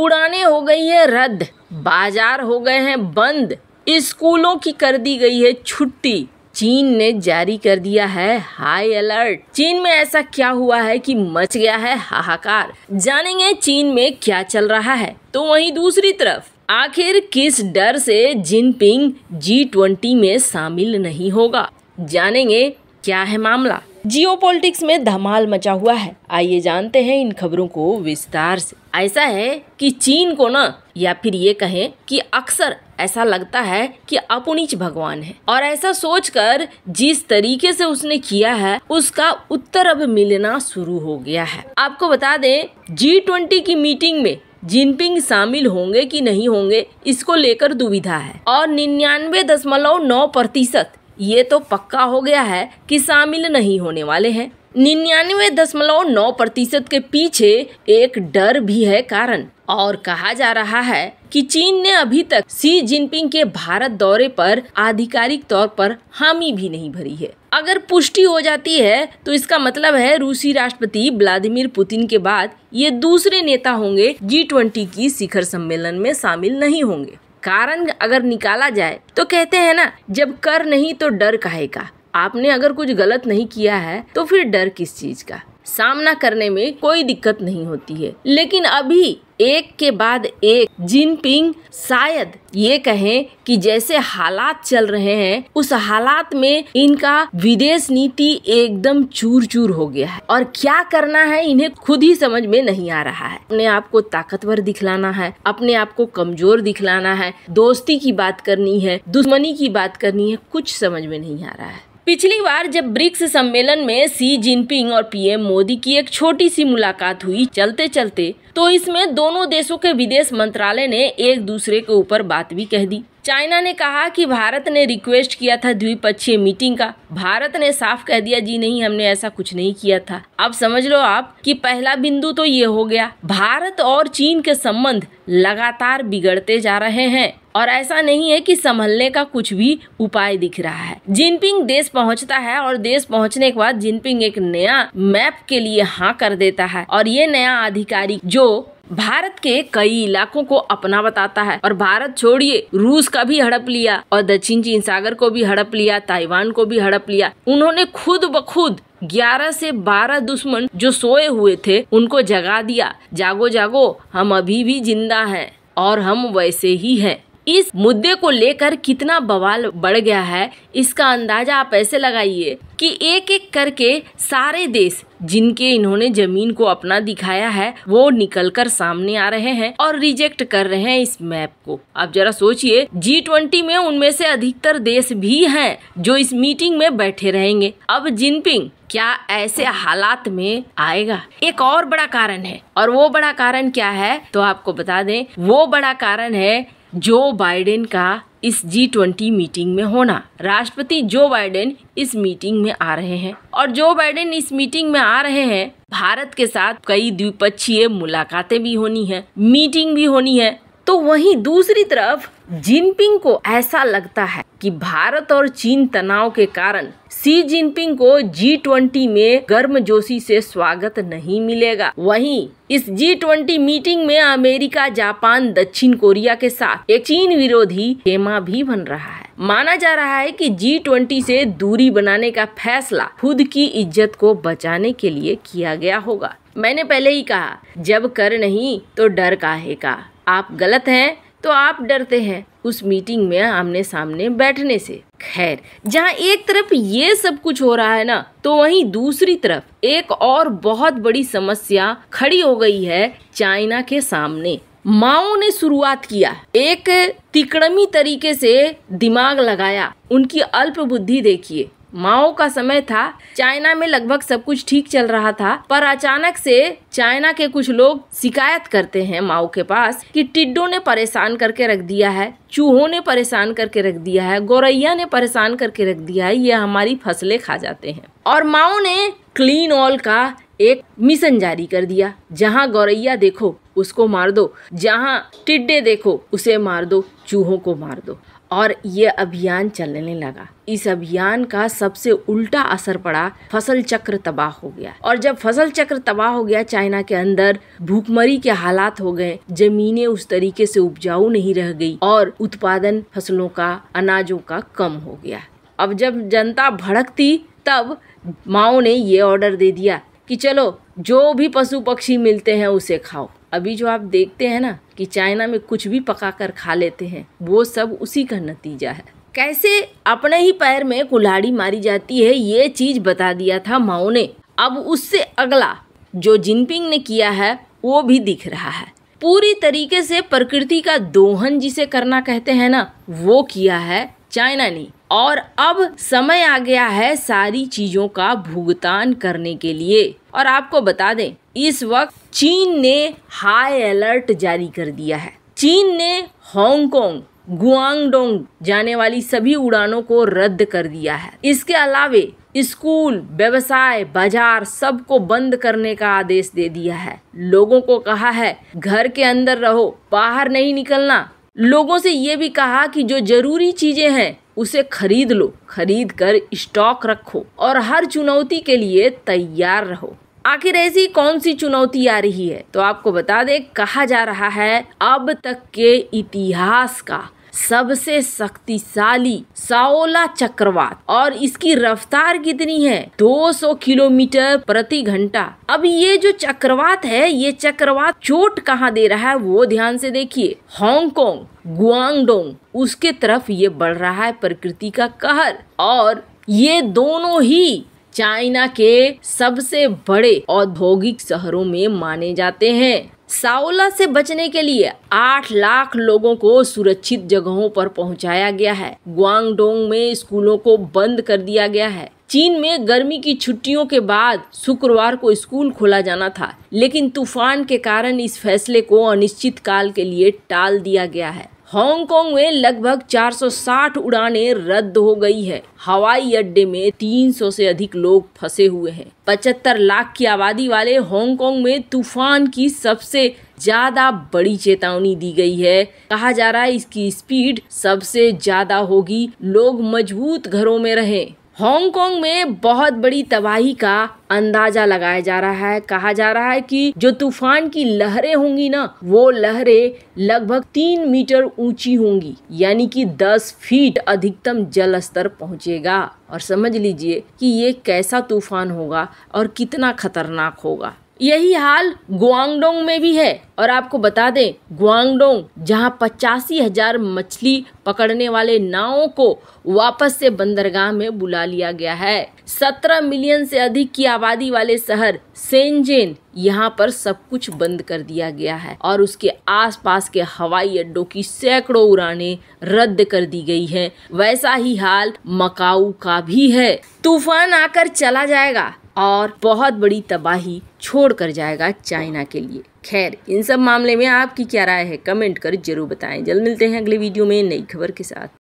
उड़ाने हो गई है रद्द बाजार हो गए हैं बंद स्कूलों की कर दी गई है छुट्टी चीन ने जारी कर दिया है हाई अलर्ट चीन में ऐसा क्या हुआ है कि मच गया है हाहाकार जानेंगे चीन में क्या चल रहा है तो वहीं दूसरी तरफ आखिर किस डर से जिनपिंग जी ट्वेंटी में शामिल नहीं होगा जानेंगे क्या है मामला जियोपॉलिटिक्स में धमाल मचा हुआ है आइए जानते हैं इन खबरों को विस्तार से ऐसा है कि चीन को ना या फिर ये कहें कि अक्सर ऐसा लगता है कि अपुनिच भगवान है और ऐसा सोचकर जिस तरीके से उसने किया है उसका उत्तर अब मिलना शुरू हो गया है आपको बता दें जी ट्वेंटी की मीटिंग में जिनपिंग शामिल होंगे कि नहीं होंगे इसको लेकर दुविधा है और निन्यानवे दशमलव नौ प्रतिशत ये तो पक्का हो गया है कि शामिल नहीं होने वाले हैं निन्यानवे दशमलव नौ प्रतिशत के पीछे एक डर भी है कारण और कहा जा रहा है कि चीन ने अभी तक सी जिनपिंग के भारत दौरे पर आधिकारिक तौर पर हामी भी नहीं भरी है अगर पुष्टि हो जाती है तो इसका मतलब है रूसी राष्ट्रपति व्लादिमीर पुतिन के बाद ये दूसरे नेता होंगे जी ट्वेंटी की शिखर सम्मेलन में शामिल नहीं होंगे कारण अगर निकाला जाए तो कहते हैं ना जब कर नहीं तो डर काहे का आपने अगर कुछ गलत नहीं किया है तो फिर डर किस चीज का सामना करने में कोई दिक्कत नहीं होती है लेकिन अभी एक के बाद एक जिनपिंग शायद ये कहें कि जैसे हालात चल रहे हैं उस हालात में इनका विदेश नीति एकदम चूर चूर हो गया है और क्या करना है इन्हें खुद ही समझ में नहीं आ रहा है अपने आप को ताकतवर दिखलाना है अपने आप को कमजोर दिखलाना है दोस्ती की बात करनी है दुश्मनी की बात करनी है कुछ समझ में नहीं आ रहा है पिछली बार जब ब्रिक्स सम्मेलन में सी जिनपिंग और पीएम मोदी की एक छोटी सी मुलाकात हुई चलते चलते तो इसमें दोनों देशों के विदेश मंत्रालय ने एक दूसरे के ऊपर बात भी कह दी चाइना ने कहा कि भारत ने रिक्वेस्ट किया था द्विपक्षीय मीटिंग का भारत ने साफ कह दिया जी नहीं हमने ऐसा कुछ नहीं किया था अब समझ लो आप कि पहला बिंदु तो ये हो गया भारत और चीन के संबंध लगातार बिगड़ते जा रहे हैं और ऐसा नहीं है कि संभलने का कुछ भी उपाय दिख रहा है जिनपिंग देश पहुंचता है और देश पहुंचने के बाद जिनपिंग एक नया मैप के लिए हाँ कर देता है और ये नया अधिकारी जो भारत के कई इलाकों को अपना बताता है और भारत छोड़िए रूस का भी हड़प लिया और दक्षिण चीन सागर को भी हड़प लिया ताइवान को भी हड़प लिया उन्होंने खुद ब खुद ग्यारह से बारह दुश्मन जो सोए हुए थे उनको जगा दिया जागो जागो हम अभी भी जिंदा हैं और हम वैसे ही हैं इस मुद्दे को लेकर कितना बवाल बढ़ गया है इसका अंदाजा आप ऐसे लगाइए कि एक एक करके सारे देश जिनके इन्होंने जमीन को अपना दिखाया है वो निकलकर सामने आ रहे हैं और रिजेक्ट कर रहे हैं इस मैप को आप जरा सोचिए जी ट्वेंटी में उनमें से अधिकतर देश भी हैं जो इस मीटिंग में बैठे रहेंगे अब जिनपिंग क्या ऐसे हालात में आएगा एक और बड़ा कारण है और वो बड़ा कारण क्या है तो आपको बता दें वो बड़ा कारण है जो बाइडेन का इस जी ट्वेंटी मीटिंग में होना राष्ट्रपति जो बाइडेन इस मीटिंग में आ रहे हैं और जो बाइडेन इस मीटिंग में आ रहे हैं भारत के साथ कई द्विपक्षीय मुलाकातें भी होनी है मीटिंग भी होनी है तो वहीं दूसरी तरफ जिनपिंग को ऐसा लगता है कि भारत और चीन तनाव के कारण सी जिनपिंग को जी ट्वेंटी में गर्म जोशी से स्वागत नहीं मिलेगा वहीं इस जी ट्वेंटी मीटिंग में अमेरिका जापान दक्षिण कोरिया के साथ एक चीन विरोधी खेमा भी बन रहा है माना जा रहा है कि जी ट्वेंटी से दूरी बनाने का फैसला खुद की इज्जत को बचाने के लिए किया गया होगा मैंने पहले ही कहा जब कर नहीं तो डर काहे का आप गलत हैं तो आप डरते हैं उस मीटिंग में आमने सामने बैठने से खैर जहाँ एक तरफ ये सब कुछ हो रहा है ना तो वहीं दूसरी तरफ एक और बहुत बड़ी समस्या खड़ी हो गई है चाइना के सामने माओ ने शुरुआत किया एक तिकड़मी तरीके से दिमाग लगाया उनकी अल्प बुद्धि देखिए माओ का समय था चाइना में लगभग सब कुछ ठीक चल रहा था पर अचानक से चाइना के कुछ लोग शिकायत करते हैं माओ के पास कि टिड्डो ने परेशान करके रख दिया है चूहों ने परेशान करके रख दिया है गौरैया ने परेशान करके रख दिया है ये हमारी फसलें खा जाते हैं और माओ ने क्लीन ऑल का एक मिशन जारी कर दिया जहाँ गौरैया देखो उसको मार दो जहाँ टिड्डे देखो उसे मार दो चूहों को मार दो और ये अभियान चलने लगा इस अभियान का सबसे उल्टा असर पड़ा फसल चक्र तबाह हो गया और जब फसल चक्र तबाह हो गया चाइना के अंदर भूखमरी के हालात हो गए जमीनें उस तरीके से उपजाऊ नहीं रह गई और उत्पादन फसलों का अनाजों का कम हो गया अब जब जनता भड़कती तब माओ ने ये ऑर्डर दे दिया कि चलो जो भी पशु पक्षी मिलते हैं उसे खाओ अभी जो आप देखते हैं ना कि चाइना में कुछ भी पका कर खा लेते हैं वो सब उसी का नतीजा है कैसे अपने ही पैर में कुल्हाड़ी मारी जाती है ये चीज़ बता दिया था माओ ने अब उससे अगला जो जिनपिंग ने किया है वो भी दिख रहा है पूरी तरीके से प्रकृति का दोहन जिसे करना कहते हैं ना वो किया है चाइना ने और अब समय आ गया है सारी चीज़ों का भुगतान करने के लिए और आपको बता दें इस वक्त चीन ने हाई अलर्ट जारी कर दिया है चीन ने हांगकांग गुआंगडोंग जाने वाली सभी उड़ानों को रद्द कर दिया है इसके अलावे स्कूल व्यवसाय बाजार सबको बंद करने का आदेश दे दिया है लोगों को कहा है घर के अंदर रहो बाहर नहीं निकलना लोगों से ये भी कहा कि जो जरूरी चीजें हैं उसे खरीद लो खरीद कर स्टॉक रखो और हर चुनौती के लिए तैयार रहो आखिर ऐसी कौन सी चुनौती आ रही है तो आपको बता दे कहा जा रहा है अब तक के इतिहास का सबसे शक्तिशाली साओला चक्रवात और इसकी रफ्तार कितनी है 200 किलोमीटर प्रति घंटा अब ये जो चक्रवात है ये चक्रवात चोट कहाँ दे रहा है वो ध्यान से देखिए हांगकांग गुआंगडोंग उसके तरफ ये बढ़ रहा है प्रकृति का कहर और ये दोनों ही चाइना के सबसे बड़े औद्योगिक शहरों में माने जाते हैं सावला से बचने के लिए 8 लाख लोगों को सुरक्षित जगहों पर पहुंचाया गया है ग्वांगडोंग में स्कूलों को बंद कर दिया गया है चीन में गर्मी की छुट्टियों के बाद शुक्रवार को स्कूल खोला जाना था लेकिन तूफान के कारण इस फैसले को अनिश्चित काल के लिए टाल दिया गया है हांगकांग में लगभग 460 उड़ानें रद्द हो गई है हवाई अड्डे में 300 से अधिक लोग फंसे हुए हैं 75 लाख की आबादी वाले हांगकांग में तूफान की सबसे ज्यादा बड़ी चेतावनी दी गई है कहा जा रहा है इसकी स्पीड सबसे ज्यादा होगी लोग मजबूत घरों में रहें हांगकांग में बहुत बड़ी तबाही का अंदाजा लगाया जा रहा है कहा जा रहा है कि जो तूफान की लहरें होंगी ना वो लहरें लगभग तीन मीटर ऊंची होंगी यानी कि दस फीट अधिकतम जल स्तर पहुंचेगा और समझ लीजिए कि ये कैसा तूफान होगा और कितना खतरनाक होगा यही हाल गुआंगडोंग में भी है और आपको बता दें गुआंगडोंग जहां पचासी हजार मछली पकड़ने वाले नावों को वापस से बंदरगाह में बुला लिया गया है सत्रह मिलियन से अधिक की आबादी वाले शहर सेंजेन यहाँ पर सब कुछ बंद कर दिया गया है और उसके आसपास के हवाई अड्डों की सैकड़ों उड़ानें रद्द कर दी गई हैं। वैसा ही हाल मकाऊ का भी है तूफान आकर चला जाएगा और बहुत बड़ी तबाही छोड़ कर जाएगा चाइना के लिए खैर इन सब मामले में आपकी क्या राय है कमेंट कर जरूर बताएं जल्द मिलते हैं अगले वीडियो में नई खबर के साथ